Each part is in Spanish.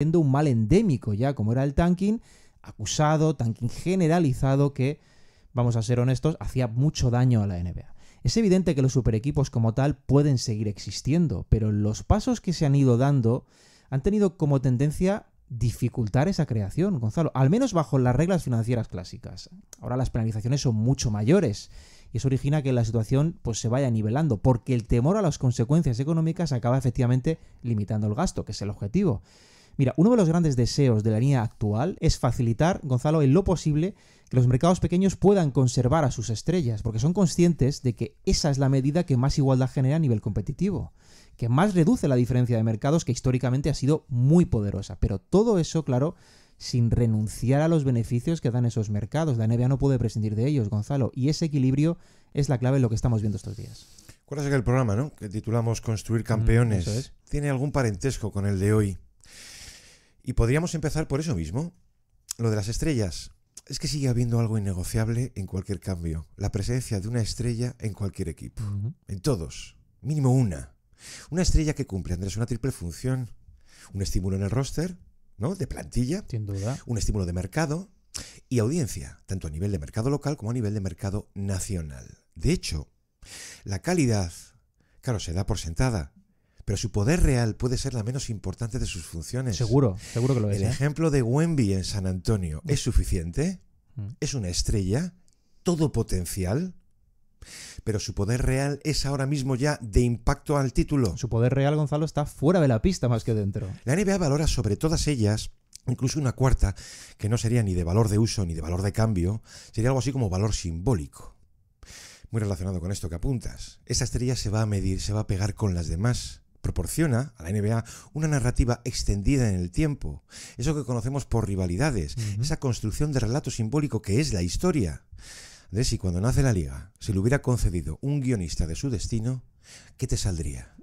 un mal endémico ya, como era el tanking, acusado, tanking generalizado que, vamos a ser honestos, hacía mucho daño a la NBA. Es evidente que los equipos como tal pueden seguir existiendo, pero los pasos que se han ido dando han tenido como tendencia dificultar esa creación, Gonzalo, al menos bajo las reglas financieras clásicas. Ahora las penalizaciones son mucho mayores y eso origina que la situación pues, se vaya nivelando, porque el temor a las consecuencias económicas acaba efectivamente limitando el gasto, que es el objetivo. Mira, uno de los grandes deseos de la línea actual es facilitar, Gonzalo, en lo posible que los mercados pequeños puedan conservar a sus estrellas, porque son conscientes de que esa es la medida que más igualdad genera a nivel competitivo, que más reduce la diferencia de mercados que históricamente ha sido muy poderosa. Pero todo eso, claro, sin renunciar a los beneficios que dan esos mercados. La NBA no puede prescindir de ellos, Gonzalo, y ese equilibrio es la clave en lo que estamos viendo estos días. ¿Cuál es el programa, no? Que titulamos Construir Campeones. ¿Tiene algún parentesco con el de hoy? Y podríamos empezar por eso mismo. Lo de las estrellas. Es que sigue habiendo algo innegociable en cualquier cambio. La presencia de una estrella en cualquier equipo. En todos. Mínimo una. Una estrella que cumple, Andrés, una triple función. Un estímulo en el roster, ¿no? De plantilla. Sin duda. Un estímulo de mercado y audiencia, tanto a nivel de mercado local como a nivel de mercado nacional. De hecho, la calidad, claro, se da por sentada, pero su poder real puede ser la menos importante de sus funciones. Seguro, seguro que lo es. El ¿eh? ejemplo de Wemby en San Antonio mm. es suficiente, mm. es una estrella, todo potencial, pero su poder real es ahora mismo ya de impacto al título. Su poder real, Gonzalo, está fuera de la pista más que dentro. La NBA valora sobre todas ellas incluso una cuarta, que no sería ni de valor de uso ni de valor de cambio, sería algo así como valor simbólico. Muy relacionado con esto que apuntas. Esa estrella se va a medir, se va a pegar con las demás proporciona a la NBA una narrativa extendida en el tiempo, eso que conocemos por rivalidades, esa construcción de relato simbólico que es la historia. De si cuando nace la liga se le hubiera concedido un guionista de su destino, ¿qué te saldría?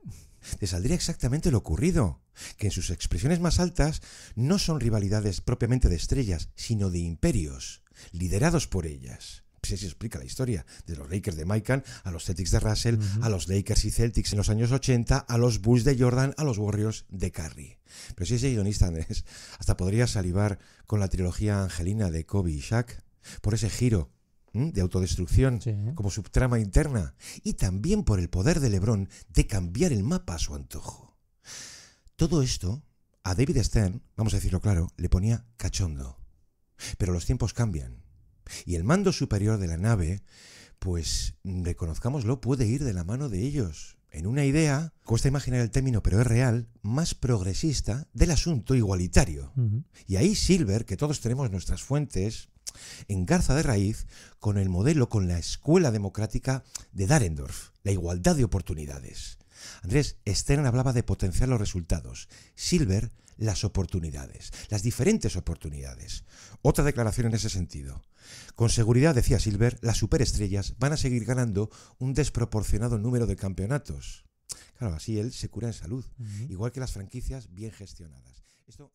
Te saldría exactamente lo ocurrido, que en sus expresiones más altas no son rivalidades propiamente de estrellas, sino de imperios, liderados por ellas si pues se explica la historia, de los Lakers de Michael, a los Celtics de Russell, a los Lakers y Celtics en los años 80, a los Bulls de Jordan, a los Warriors de Curry. Pero si ese guionista, Andrés, hasta podría salivar con la trilogía angelina de Kobe y Shaq, por ese giro de autodestrucción como subtrama interna, y también por el poder de LeBron de cambiar el mapa a su antojo. Todo esto a David Stern, vamos a decirlo claro, le ponía cachondo. Pero los tiempos cambian y el mando superior de la nave, pues reconozcámoslo, puede ir de la mano de ellos, en una idea, cuesta imaginar el término, pero es real, más progresista del asunto igualitario. Y ahí Silver, que todos tenemos nuestras fuentes, engarza de raíz con el modelo, con la escuela democrática de Darendorf, la igualdad de oportunidades. Andrés, Stern hablaba de potenciar los resultados. Silver las oportunidades, las diferentes oportunidades. Otra declaración en ese sentido. Con seguridad, decía Silver, las superestrellas van a seguir ganando un desproporcionado número de campeonatos. Claro, así él se cura en salud, igual que las franquicias bien gestionadas. Esto...